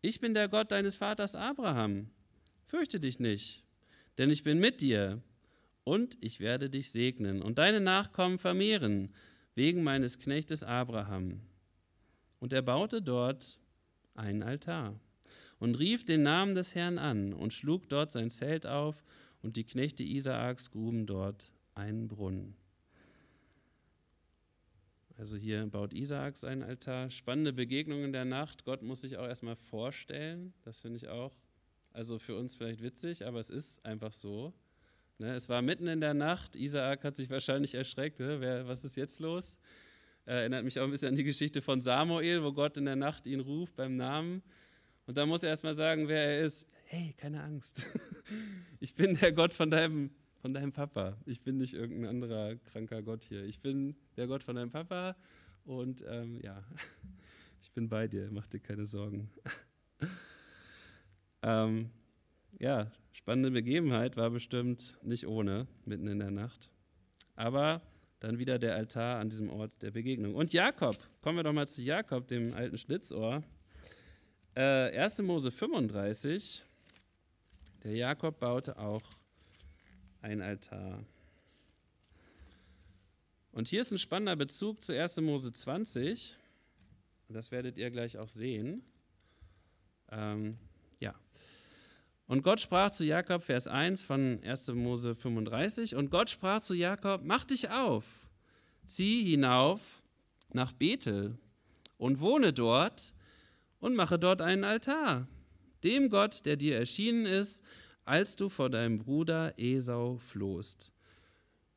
ich bin der Gott deines Vaters Abraham, fürchte dich nicht, denn ich bin mit dir und ich werde dich segnen und deine Nachkommen vermehren, wegen meines Knechtes Abraham. Und er baute dort einen Altar und rief den Namen des Herrn an und schlug dort sein Zelt auf und die Knechte Isaaks gruben dort einen Brunnen. Also hier baut Isaak seinen Altar. Spannende Begegnung in der Nacht. Gott muss sich auch erstmal vorstellen. Das finde ich auch, also für uns vielleicht witzig, aber es ist einfach so. Ne? Es war mitten in der Nacht. Isaak hat sich wahrscheinlich erschreckt. Ne? Wer, was ist jetzt los? Äh, erinnert mich auch ein bisschen an die Geschichte von Samuel, wo Gott in der Nacht ihn ruft beim Namen. Und da muss er erstmal sagen, wer er ist. Hey, keine Angst. Ich bin der Gott von deinem von deinem Papa. Ich bin nicht irgendein anderer kranker Gott hier. Ich bin der Gott von deinem Papa und ähm, ja, ich bin bei dir, mach dir keine Sorgen. ähm, ja, spannende Begebenheit war bestimmt nicht ohne, mitten in der Nacht. Aber dann wieder der Altar an diesem Ort der Begegnung. Und Jakob, kommen wir doch mal zu Jakob, dem alten Schlitzohr. Äh, 1. Mose 35, der Jakob baute auch ein Altar. Und hier ist ein spannender Bezug zu 1. Mose 20. Das werdet ihr gleich auch sehen. Ähm, ja. Und Gott sprach zu Jakob, Vers 1 von 1. Mose 35. Und Gott sprach zu Jakob: Mach dich auf, zieh hinauf nach Bethel und wohne dort und mache dort einen Altar, dem Gott, der dir erschienen ist, als du vor deinem Bruder Esau flohst.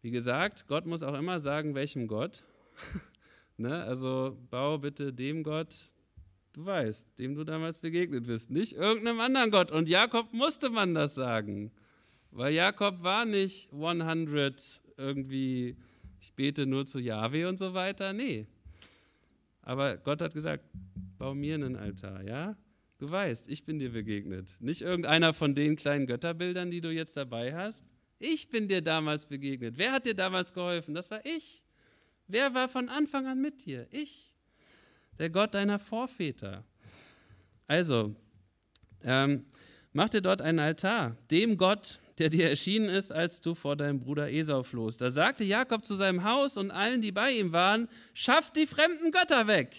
Wie gesagt, Gott muss auch immer sagen, welchem Gott. ne? Also bau bitte dem Gott, du weißt, dem du damals begegnet bist, nicht irgendeinem anderen Gott. Und Jakob musste man das sagen, weil Jakob war nicht 100 irgendwie, ich bete nur zu Jahwe und so weiter. Nee. Aber Gott hat gesagt, bau mir einen Altar, ja? Du weißt, ich bin dir begegnet. Nicht irgendeiner von den kleinen Götterbildern, die du jetzt dabei hast. Ich bin dir damals begegnet. Wer hat dir damals geholfen? Das war ich. Wer war von Anfang an mit dir? Ich. Der Gott deiner Vorväter. Also, ähm, mach dir dort einen Altar, dem Gott, der dir erschienen ist, als du vor deinem Bruder Esau flohst. Da sagte Jakob zu seinem Haus und allen, die bei ihm waren, schafft die fremden Götter weg,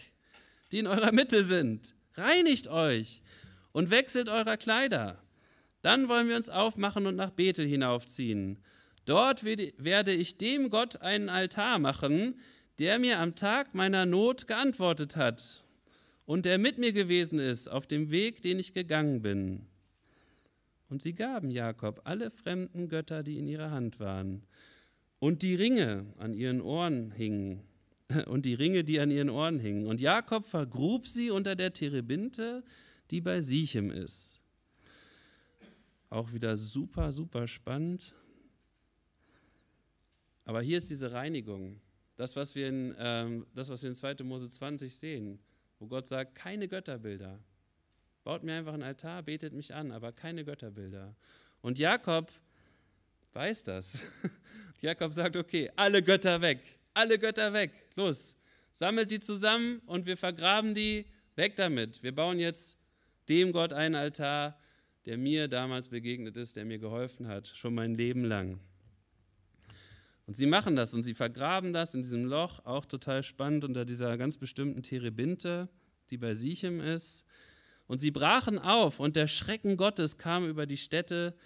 die in eurer Mitte sind Reinigt euch und wechselt eurer Kleider. Dann wollen wir uns aufmachen und nach Bethel hinaufziehen. Dort werde ich dem Gott einen Altar machen, der mir am Tag meiner Not geantwortet hat und der mit mir gewesen ist auf dem Weg, den ich gegangen bin. Und sie gaben Jakob alle fremden Götter, die in ihrer Hand waren, und die Ringe an ihren Ohren hingen, und die Ringe, die an ihren Ohren hingen. Und Jakob vergrub sie unter der Terebinte, die bei Sichem ist. Auch wieder super, super spannend. Aber hier ist diese Reinigung. Das, was wir in, ähm, das, was wir in 2. Mose 20 sehen, wo Gott sagt, keine Götterbilder. Baut mir einfach einen Altar, betet mich an, aber keine Götterbilder. Und Jakob weiß das. Jakob sagt, okay, alle Götter weg alle Götter weg. Los, sammelt die zusammen und wir vergraben die. Weg damit. Wir bauen jetzt dem Gott einen Altar, der mir damals begegnet ist, der mir geholfen hat, schon mein Leben lang. Und sie machen das und sie vergraben das in diesem Loch, auch total spannend, unter dieser ganz bestimmten Terebinte, die bei Sichem ist. Und sie brachen auf und der Schrecken Gottes kam über die Städte,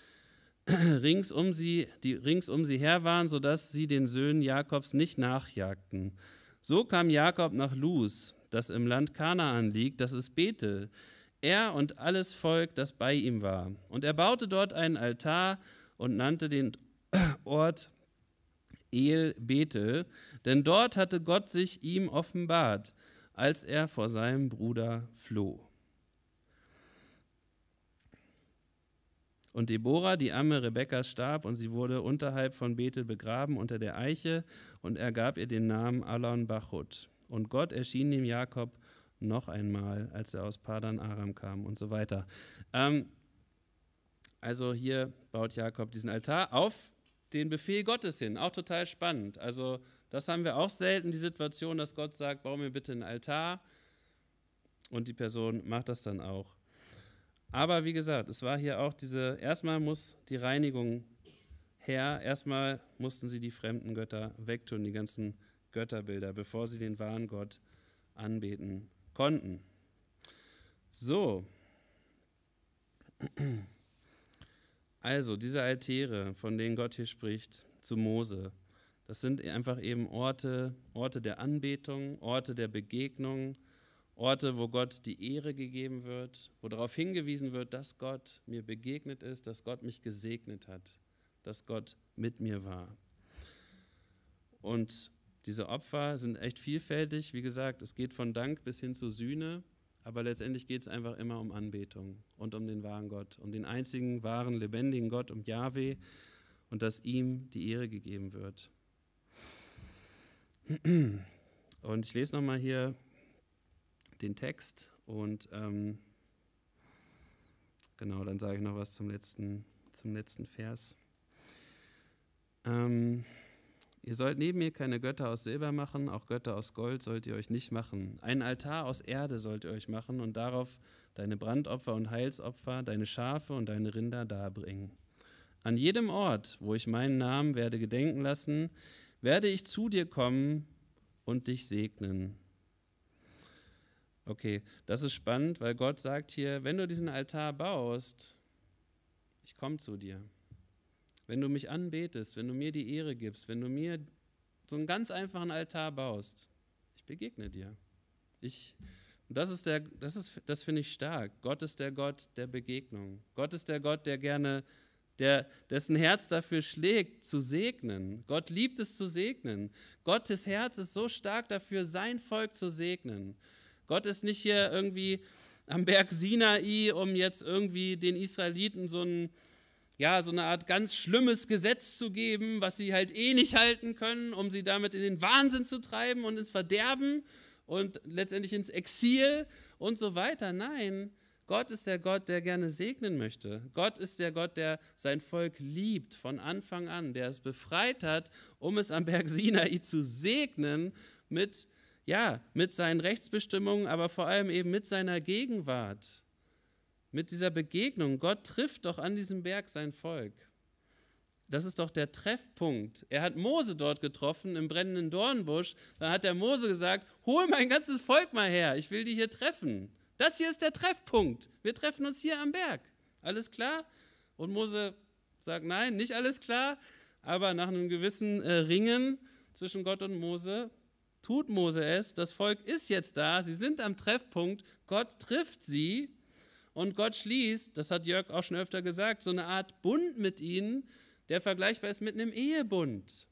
rings um sie, die rings um sie her waren, sodass sie den Söhnen Jakobs nicht nachjagten. So kam Jakob nach Luz, das im Land Kanaan liegt, das ist Bethel, er und alles Volk, das bei ihm war. Und er baute dort einen Altar und nannte den Ort El Bethel, denn dort hatte Gott sich ihm offenbart, als er vor seinem Bruder floh. Und Deborah, die Amme Rebekkas, starb und sie wurde unterhalb von Bethel begraben unter der Eiche und er gab ihr den Namen Alon Bachut. Und Gott erschien dem Jakob noch einmal, als er aus Padan Aram kam und so weiter. Ähm, also hier baut Jakob diesen Altar auf den Befehl Gottes hin. Auch total spannend. Also das haben wir auch selten, die Situation, dass Gott sagt, bau mir bitte einen Altar. Und die Person macht das dann auch. Aber wie gesagt, es war hier auch diese, erstmal muss die Reinigung her, erstmal mussten sie die fremden Götter wegtun, die ganzen Götterbilder, bevor sie den wahren Gott anbeten konnten. So. Also, diese Altäre, von denen Gott hier spricht, zu Mose, das sind einfach eben Orte, Orte der Anbetung, Orte der Begegnung, Orte, wo Gott die Ehre gegeben wird, wo darauf hingewiesen wird, dass Gott mir begegnet ist, dass Gott mich gesegnet hat, dass Gott mit mir war. Und diese Opfer sind echt vielfältig. Wie gesagt, es geht von Dank bis hin zu Sühne, aber letztendlich geht es einfach immer um Anbetung und um den wahren Gott, um den einzigen, wahren, lebendigen Gott, um Yahweh und dass ihm die Ehre gegeben wird. Und ich lese nochmal hier den Text und ähm, genau, dann sage ich noch was zum letzten, zum letzten Vers. Ähm, ihr sollt neben mir keine Götter aus Silber machen, auch Götter aus Gold sollt ihr euch nicht machen. Einen Altar aus Erde sollt ihr euch machen und darauf deine Brandopfer und Heilsopfer, deine Schafe und deine Rinder darbringen. An jedem Ort, wo ich meinen Namen werde gedenken lassen, werde ich zu dir kommen und dich segnen. Okay, das ist spannend, weil Gott sagt hier, wenn du diesen Altar baust, ich komme zu dir. Wenn du mich anbetest, wenn du mir die Ehre gibst, wenn du mir so einen ganz einfachen Altar baust, ich begegne dir. Ich, das ist der, das ist, das finde ich stark. Gott ist der Gott der Begegnung. Gott ist der Gott, der gerne, der, dessen Herz dafür schlägt, zu segnen. Gott liebt es zu segnen. Gottes Herz ist so stark dafür, sein Volk zu segnen. Gott ist nicht hier irgendwie am Berg Sinai, um jetzt irgendwie den Israeliten so, ein, ja, so eine Art ganz schlimmes Gesetz zu geben, was sie halt eh nicht halten können, um sie damit in den Wahnsinn zu treiben und ins Verderben und letztendlich ins Exil und so weiter. Nein, Gott ist der Gott, der gerne segnen möchte. Gott ist der Gott, der sein Volk liebt von Anfang an, der es befreit hat, um es am Berg Sinai zu segnen mit ja, mit seinen Rechtsbestimmungen, aber vor allem eben mit seiner Gegenwart, mit dieser Begegnung. Gott trifft doch an diesem Berg sein Volk. Das ist doch der Treffpunkt. Er hat Mose dort getroffen, im brennenden Dornbusch. Da hat der Mose gesagt, hol mein ganzes Volk mal her, ich will die hier treffen. Das hier ist der Treffpunkt. Wir treffen uns hier am Berg. Alles klar? Und Mose sagt, nein, nicht alles klar. Aber nach einem gewissen äh, Ringen zwischen Gott und Mose tut Mose es, das Volk ist jetzt da, sie sind am Treffpunkt, Gott trifft sie und Gott schließt, das hat Jörg auch schon öfter gesagt, so eine Art Bund mit ihnen, der vergleichbar ist mit einem Ehebund.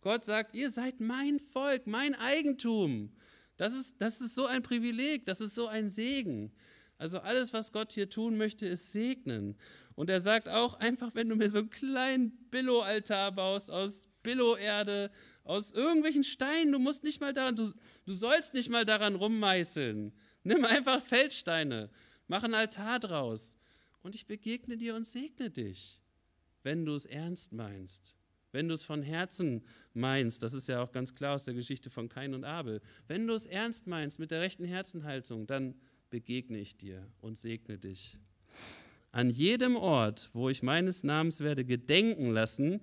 Gott sagt, ihr seid mein Volk, mein Eigentum. Das ist, das ist so ein Privileg, das ist so ein Segen. Also alles, was Gott hier tun möchte, ist segnen. Und er sagt auch, einfach wenn du mir so einen kleinen Billo-Altar baust aus Billo-Erde, aus irgendwelchen Steinen. Du musst nicht mal daran, du, du sollst nicht mal daran rummeißeln. Nimm einfach Feldsteine. Mach einen Altar draus. Und ich begegne dir und segne dich, wenn du es ernst meinst. Wenn du es von Herzen meinst, das ist ja auch ganz klar aus der Geschichte von Kain und Abel. Wenn du es ernst meinst mit der rechten Herzenhaltung, dann begegne ich dir und segne dich. An jedem Ort, wo ich meines Namens werde gedenken lassen,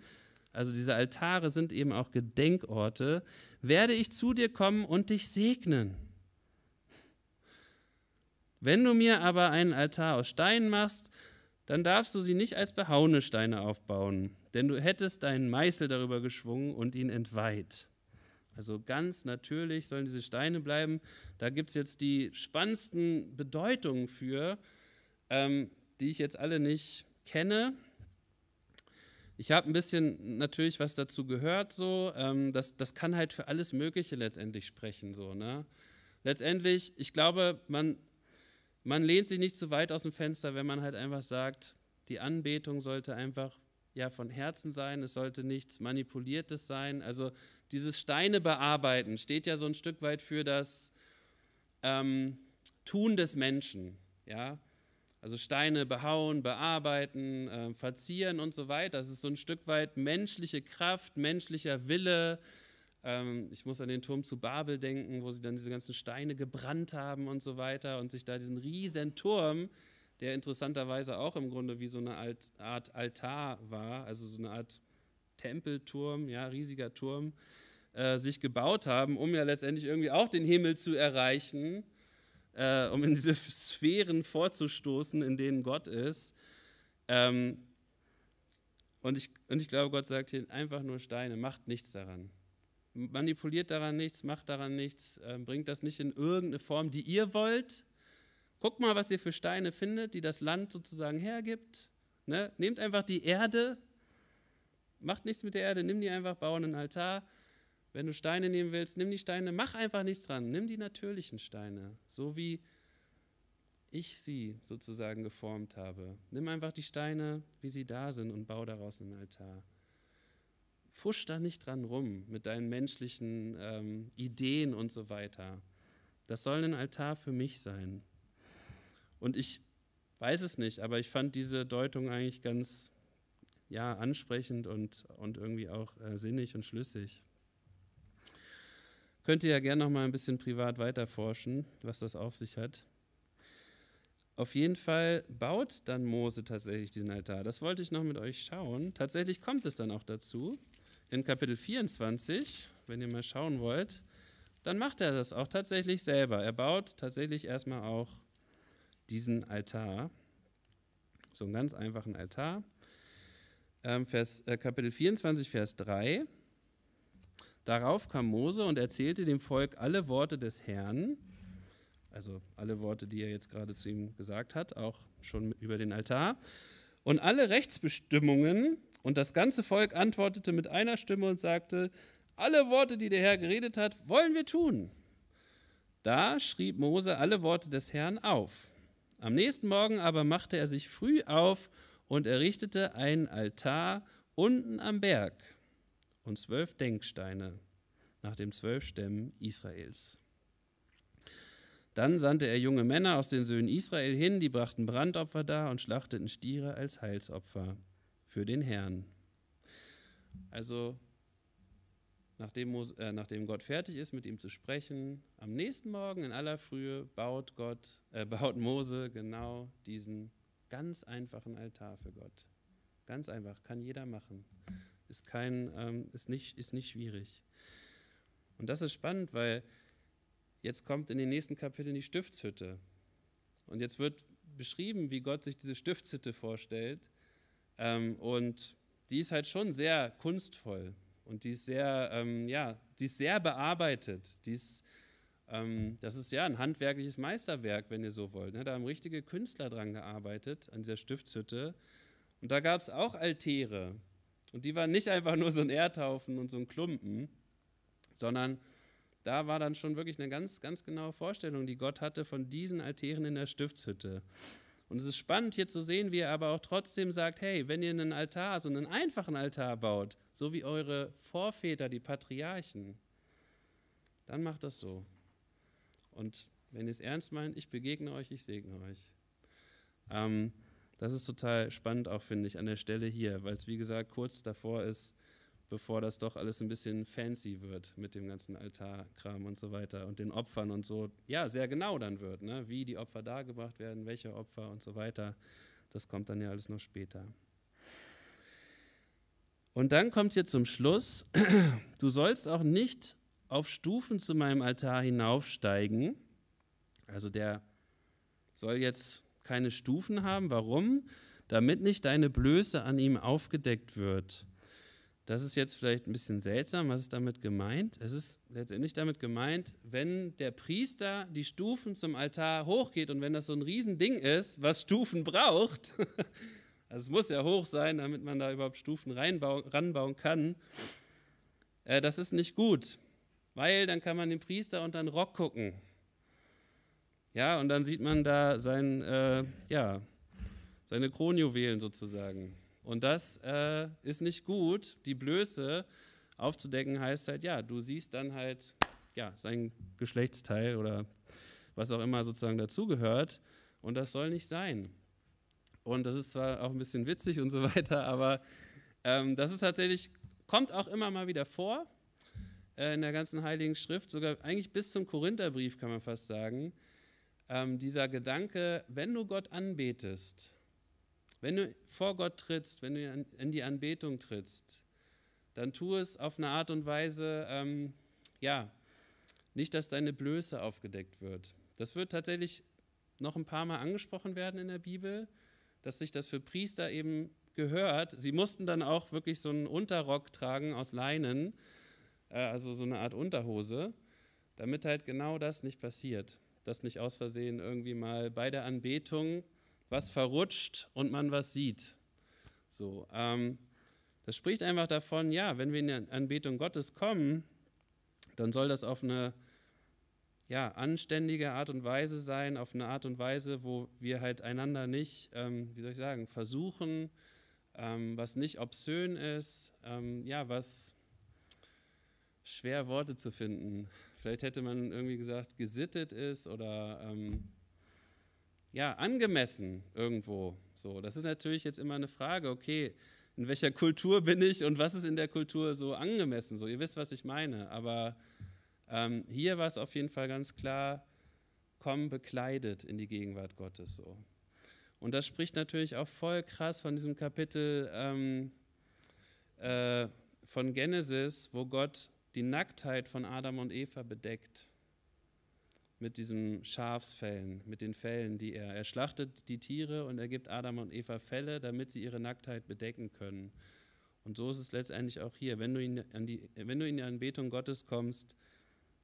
also diese Altare sind eben auch Gedenkorte, werde ich zu dir kommen und dich segnen. Wenn du mir aber einen Altar aus Stein machst, dann darfst du sie nicht als behauene Steine aufbauen, denn du hättest deinen Meißel darüber geschwungen und ihn entweiht. Also ganz natürlich sollen diese Steine bleiben. Da gibt es jetzt die spannendsten Bedeutungen für, ähm, die ich jetzt alle nicht kenne. Ich habe ein bisschen natürlich was dazu gehört, so. Ähm, das, das kann halt für alles Mögliche letztendlich sprechen, so, ne? Letztendlich, ich glaube, man, man lehnt sich nicht zu weit aus dem Fenster, wenn man halt einfach sagt, die Anbetung sollte einfach ja von Herzen sein, es sollte nichts Manipuliertes sein. Also dieses Steine bearbeiten steht ja so ein Stück weit für das ähm, Tun des Menschen, ja. Also Steine behauen, bearbeiten, äh, verzieren und so weiter. Das ist so ein Stück weit menschliche Kraft, menschlicher Wille. Ähm, ich muss an den Turm zu Babel denken, wo sie dann diese ganzen Steine gebrannt haben und so weiter und sich da diesen riesen Turm, der interessanterweise auch im Grunde wie so eine Alt Art Altar war, also so eine Art Tempelturm, ja, riesiger Turm, äh, sich gebaut haben, um ja letztendlich irgendwie auch den Himmel zu erreichen äh, um in diese Sphären vorzustoßen, in denen Gott ist. Ähm, und, ich, und ich glaube, Gott sagt hier einfach nur Steine, macht nichts daran. Manipuliert daran nichts, macht daran nichts, äh, bringt das nicht in irgendeine Form, die ihr wollt. Guckt mal, was ihr für Steine findet, die das Land sozusagen hergibt. Ne? Nehmt einfach die Erde, macht nichts mit der Erde, nimm die einfach, bauen einen Altar wenn du Steine nehmen willst, nimm die Steine, mach einfach nichts dran, nimm die natürlichen Steine, so wie ich sie sozusagen geformt habe. Nimm einfach die Steine, wie sie da sind, und bau daraus einen Altar. Fusch da nicht dran rum mit deinen menschlichen ähm, Ideen und so weiter. Das soll ein Altar für mich sein. Und ich weiß es nicht, aber ich fand diese Deutung eigentlich ganz ja, ansprechend und, und irgendwie auch äh, sinnig und schlüssig. Könnt ihr ja gerne noch mal ein bisschen privat weiterforschen, was das auf sich hat. Auf jeden Fall baut dann Mose tatsächlich diesen Altar. Das wollte ich noch mit euch schauen. Tatsächlich kommt es dann auch dazu. In Kapitel 24, wenn ihr mal schauen wollt, dann macht er das auch tatsächlich selber. Er baut tatsächlich erstmal auch diesen Altar. So einen ganz einfachen Altar. Ähm, Vers, äh, Kapitel 24, Vers 3. Darauf kam Mose und erzählte dem Volk alle Worte des Herrn, also alle Worte, die er jetzt gerade zu ihm gesagt hat, auch schon über den Altar, und alle Rechtsbestimmungen. Und das ganze Volk antwortete mit einer Stimme und sagte, alle Worte, die der Herr geredet hat, wollen wir tun. Da schrieb Mose alle Worte des Herrn auf. Am nächsten Morgen aber machte er sich früh auf und errichtete einen Altar unten am Berg und zwölf Denksteine nach den zwölf Stämmen Israels. Dann sandte er junge Männer aus den Söhnen Israel hin, die brachten Brandopfer dar und schlachteten Stiere als Heilsopfer für den Herrn. Also, nachdem, äh, nachdem Gott fertig ist, mit ihm zu sprechen, am nächsten Morgen in aller Frühe baut, Gott, äh, baut Mose genau diesen ganz einfachen Altar für Gott. Ganz einfach, kann jeder machen ist, kein, ähm, ist, nicht, ist nicht schwierig. Und das ist spannend, weil jetzt kommt in den nächsten Kapiteln die Stiftshütte. Und jetzt wird beschrieben, wie Gott sich diese Stiftshütte vorstellt. Ähm, und die ist halt schon sehr kunstvoll und die ist sehr, ähm, ja, die ist sehr bearbeitet. Die ist, ähm, das ist ja ein handwerkliches Meisterwerk, wenn ihr so wollt. Ne? Da haben richtige Künstler dran gearbeitet, an dieser Stiftshütte. Und da gab es auch Altäre und die waren nicht einfach nur so ein Erdhaufen und so ein Klumpen, sondern da war dann schon wirklich eine ganz, ganz genaue Vorstellung, die Gott hatte von diesen Altären in der Stiftshütte. Und es ist spannend hier zu sehen, wie er aber auch trotzdem sagt, hey, wenn ihr einen Altar, so einen einfachen Altar baut, so wie eure Vorväter, die Patriarchen, dann macht das so. Und wenn ihr es ernst meint, ich begegne euch, ich segne euch. Ähm, das ist total spannend auch, finde ich, an der Stelle hier, weil es, wie gesagt, kurz davor ist, bevor das doch alles ein bisschen fancy wird mit dem ganzen Altarkram und so weiter und den Opfern und so, ja, sehr genau dann wird, ne? wie die Opfer dargebracht werden, welche Opfer und so weiter. Das kommt dann ja alles noch später. Und dann kommt hier zum Schluss, du sollst auch nicht auf Stufen zu meinem Altar hinaufsteigen. Also der soll jetzt keine Stufen haben. Warum? Damit nicht deine Blöße an ihm aufgedeckt wird. Das ist jetzt vielleicht ein bisschen seltsam. Was ist damit gemeint? Es ist letztendlich damit gemeint, wenn der Priester die Stufen zum Altar hochgeht und wenn das so ein Riesending ist, was Stufen braucht, also es muss ja hoch sein, damit man da überhaupt Stufen ranbauen kann, äh, das ist nicht gut, weil dann kann man den Priester unter den Rock gucken. Ja, und dann sieht man da sein, äh, ja, seine Kronjuwelen sozusagen. Und das äh, ist nicht gut. Die Blöße aufzudecken heißt halt, ja, du siehst dann halt ja, sein Geschlechtsteil oder was auch immer sozusagen dazugehört. Und das soll nicht sein. Und das ist zwar auch ein bisschen witzig und so weiter, aber ähm, das ist tatsächlich, kommt auch immer mal wieder vor äh, in der ganzen Heiligen Schrift, sogar eigentlich bis zum Korintherbrief kann man fast sagen ähm, dieser Gedanke, wenn du Gott anbetest, wenn du vor Gott trittst, wenn du in die Anbetung trittst, dann tu es auf eine Art und Weise, ähm, ja, nicht, dass deine Blöße aufgedeckt wird. Das wird tatsächlich noch ein paar Mal angesprochen werden in der Bibel, dass sich das für Priester eben gehört. Sie mussten dann auch wirklich so einen Unterrock tragen aus Leinen, äh, also so eine Art Unterhose, damit halt genau das nicht passiert dass nicht aus Versehen irgendwie mal bei der Anbetung was verrutscht und man was sieht. So, ähm, das spricht einfach davon, ja, wenn wir in die Anbetung Gottes kommen, dann soll das auf eine ja, anständige Art und Weise sein, auf eine Art und Weise, wo wir halt einander nicht, ähm, wie soll ich sagen, versuchen, ähm, was nicht obszön ist, ähm, ja, was schwer Worte zu finden Vielleicht hätte man irgendwie gesagt, gesittet ist oder ähm, ja, angemessen irgendwo. So, das ist natürlich jetzt immer eine Frage, okay, in welcher Kultur bin ich und was ist in der Kultur so angemessen? So, ihr wisst, was ich meine. Aber ähm, hier war es auf jeden Fall ganz klar, komm bekleidet in die Gegenwart Gottes so. Und das spricht natürlich auch voll krass von diesem Kapitel ähm, äh, von Genesis, wo Gott die Nacktheit von Adam und Eva bedeckt mit diesen Schafsfällen, mit den Fällen, die er. Er schlachtet die Tiere und er gibt Adam und Eva Felle, damit sie ihre Nacktheit bedecken können. Und so ist es letztendlich auch hier. Wenn du in, an die, wenn du in die Anbetung Gottes kommst,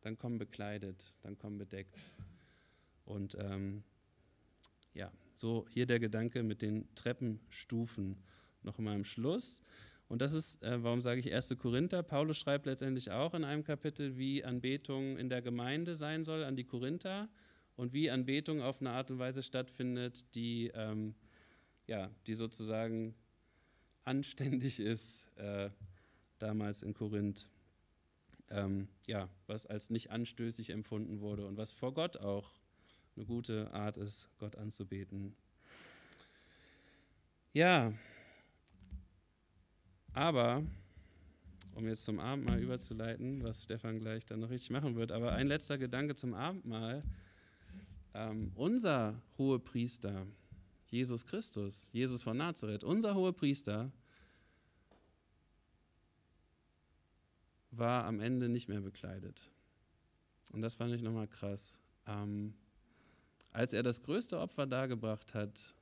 dann komm bekleidet, dann komm bedeckt. Und ähm, ja, so hier der Gedanke mit den Treppenstufen. Noch mal am Schluss. Und das ist, äh, warum sage ich 1. Korinther? Paulus schreibt letztendlich auch in einem Kapitel, wie Anbetung in der Gemeinde sein soll, an die Korinther, und wie Anbetung auf eine Art und Weise stattfindet, die, ähm, ja, die sozusagen anständig ist, äh, damals in Korinth. Ähm, ja, was als nicht anstößig empfunden wurde und was vor Gott auch eine gute Art ist, Gott anzubeten. Ja, aber, um jetzt zum Abendmahl überzuleiten, was Stefan gleich dann noch richtig machen wird, aber ein letzter Gedanke zum Abendmahl. Ähm, unser hohe Priester, Jesus Christus, Jesus von Nazareth, unser hohe Priester, war am Ende nicht mehr bekleidet. Und das fand ich nochmal krass. Ähm, als er das größte Opfer dargebracht hat,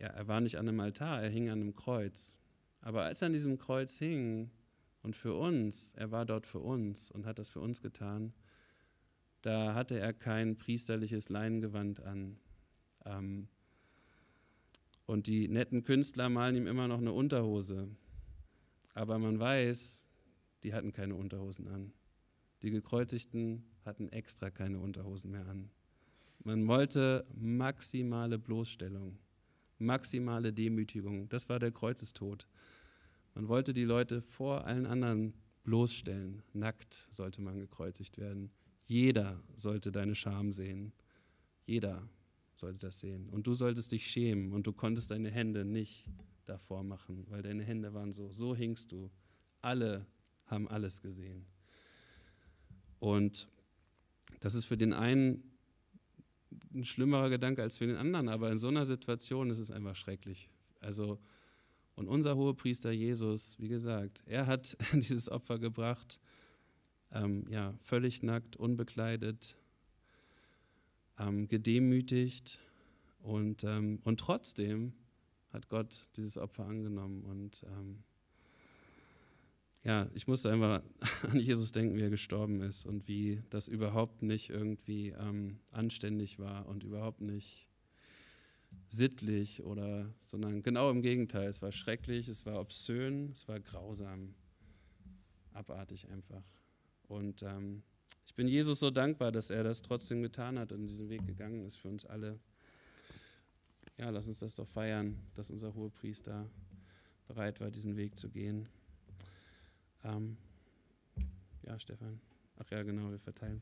ja, er war nicht an einem Altar, er hing an einem Kreuz. Aber als er an diesem Kreuz hing und für uns, er war dort für uns und hat das für uns getan, da hatte er kein priesterliches Leinengewand an. Ähm, und die netten Künstler malen ihm immer noch eine Unterhose. Aber man weiß, die hatten keine Unterhosen an. Die Gekreuzigten hatten extra keine Unterhosen mehr an. Man wollte maximale Bloßstellung maximale Demütigung. Das war der Kreuzestod. Man wollte die Leute vor allen anderen bloßstellen. Nackt sollte man gekreuzigt werden. Jeder sollte deine Scham sehen. Jeder sollte das sehen. Und du solltest dich schämen und du konntest deine Hände nicht davor machen, weil deine Hände waren so. So hingst du. Alle haben alles gesehen. Und das ist für den einen ein schlimmerer Gedanke als für den anderen, aber in so einer Situation ist es einfach schrecklich. Also, und unser Hohepriester Jesus, wie gesagt, er hat dieses Opfer gebracht, ähm, ja, völlig nackt, unbekleidet, ähm, gedemütigt und, ähm, und trotzdem hat Gott dieses Opfer angenommen und ähm, ja, ich musste einfach an Jesus denken, wie er gestorben ist und wie das überhaupt nicht irgendwie ähm, anständig war und überhaupt nicht sittlich oder, sondern genau im Gegenteil. Es war schrecklich, es war obszön, es war grausam, abartig einfach. Und ähm, ich bin Jesus so dankbar, dass er das trotzdem getan hat und diesen Weg gegangen ist für uns alle. Ja, lass uns das doch feiern, dass unser Hohepriester bereit war, diesen Weg zu gehen. Ähm, ja, Stefan. Ach ja, genau, wir verteilen.